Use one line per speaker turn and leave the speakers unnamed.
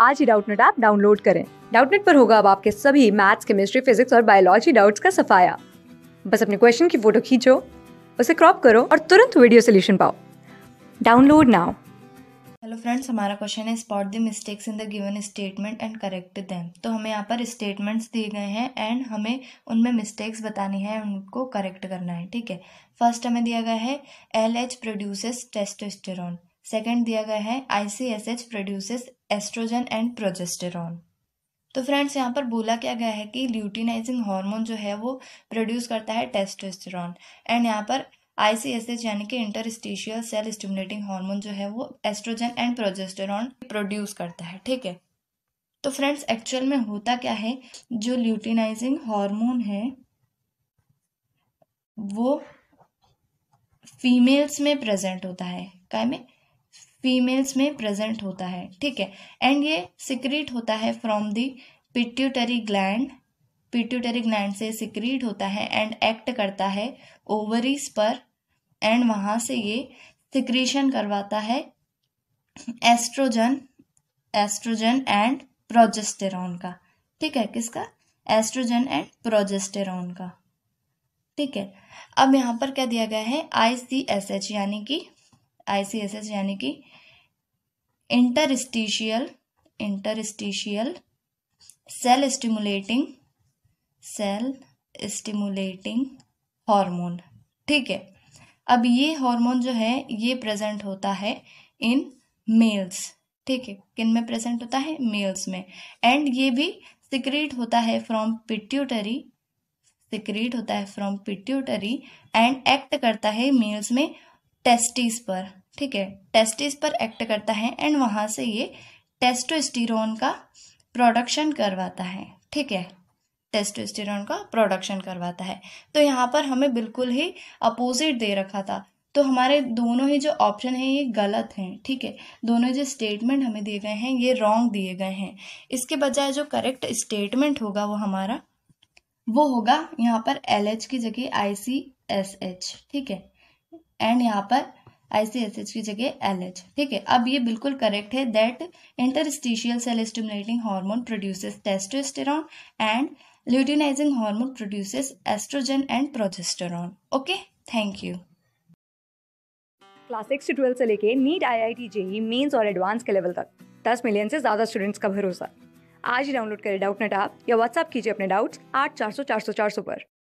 आज ही Doubtnut app download करें डाउटनेट पर होगा अब आपके सभी मैथ्स केमिस्ट्री फिजिक्स और बायोलॉजी डाउट्स का सफाया बस अपने क्वेश्चन की फोटो खींचो उसे क्रॉप करो और तुरंत वीडियो सोल्यूशन पाओ डाउनलोड नाउ
हेलो फ्रेंड्स हमारा क्वेश्चन है spot the mistakes in the given statement and correct them तो हमें यहाँ पर स्टेटमेंट्स दिए गए हैं एंड हमें उनमें मिस्टेक्स बतानी है उनको करेक्ट करना है ठीक है फर्स्ट हमें दिया गया है L H produces testosterone second दिया गया है ICSH produces estrogen and progesterone तो फ्रेंड्स यहाँ पर बोला क्या गया है कि ल्यूटिनाइजिंग हार्मोन जो है वो प्रोड्यूस करता है टेस्टोस्टेरॉन एंड यहाँ पर आईसीएसएच यानी कि इंटरस्टिशियल सेल स्टिमुलेटिंग हार्मोन जो है वो एस्ट्रोजन एंड प्रोजेस्टेरॉन प्रोड्यूस करता है ठीक है तो फ्रेंड्स एक्चुअल में होता क्या है जो ल्यूटिनाइजिंग हॉर्मोन है वो फीमेल्स में प्रेजेंट होता है क्या में फीमेल्स में प्रेजेंट होता है ठीक है एंड ये सिक्रीट होता है from the pituitary gland pituitary gland से सिक्रीट होता है एंड एक्ट करता है ओवरीज पर एंड वहाँ से ये सिक्रीशन करवाता है एस्ट्रोजन एस्ट्रोजन एंड प्रोजेस्टेरॉन का ठीक है किसका एस्ट्रोजन एंड प्रोजेस्टेरॉन का ठीक है अब यहाँ पर क्या दिया गया है आई सी एस एच यानी कि आईसीएसएस यानी कि interstitial interstitial cell stimulating cell stimulating hormone ठीक है अब ये हार्मोन जो है ये प्रेजेंट होता है इन मेल्स ठीक है किन में प्रेजेंट होता है मेल्स में एंड ये भी सिक्रीट होता है फ्रॉम पिट्यूटरी सिक्रीट होता है फ्रॉम पिट्यूटरी एंड एक्ट करता है मेल्स में टेस्टिस पर ठीक है टेस्टिस पर एक्ट करता है एंड वहाँ से ये टेस्टोस्टिरोन का प्रोडक्शन करवाता है ठीक है टेस्टोस्टेरॉन का प्रोडक्शन करवाता है तो यहाँ पर हमें बिल्कुल ही अपोजिट दे रखा था तो हमारे दोनों ही जो ऑप्शन हैं ये गलत हैं ठीक है दोनों जो स्टेटमेंट हमें दिए गए हैं ये रॉन्ग दिए गए हैं इसके बजाय जो करेक्ट स्टेटमेंट होगा वो हमारा वो होगा यहाँ पर एल की जगह आई ठीक है एंड यहाँ पर आईसीएसएच की जगह एलएच ठीक है अब ये बिल्कुल करेक्ट है that interstitial cell stimulating hormone produces testosterone and luteinizing hormone produces estrogen and progesterone okay thank you
class six twelfth से लेके NEET I I T JEE mains और एडवांस के लेवल तक दस मिलियन से ज़्यादा स्टूडेंट्स का भरोसा आज ही डाउनलोड करें डाउट नेट आप या व्हाट्सअप कीजिए अपने डाउट्स आठ चार सौ चार सौ चार सौ पर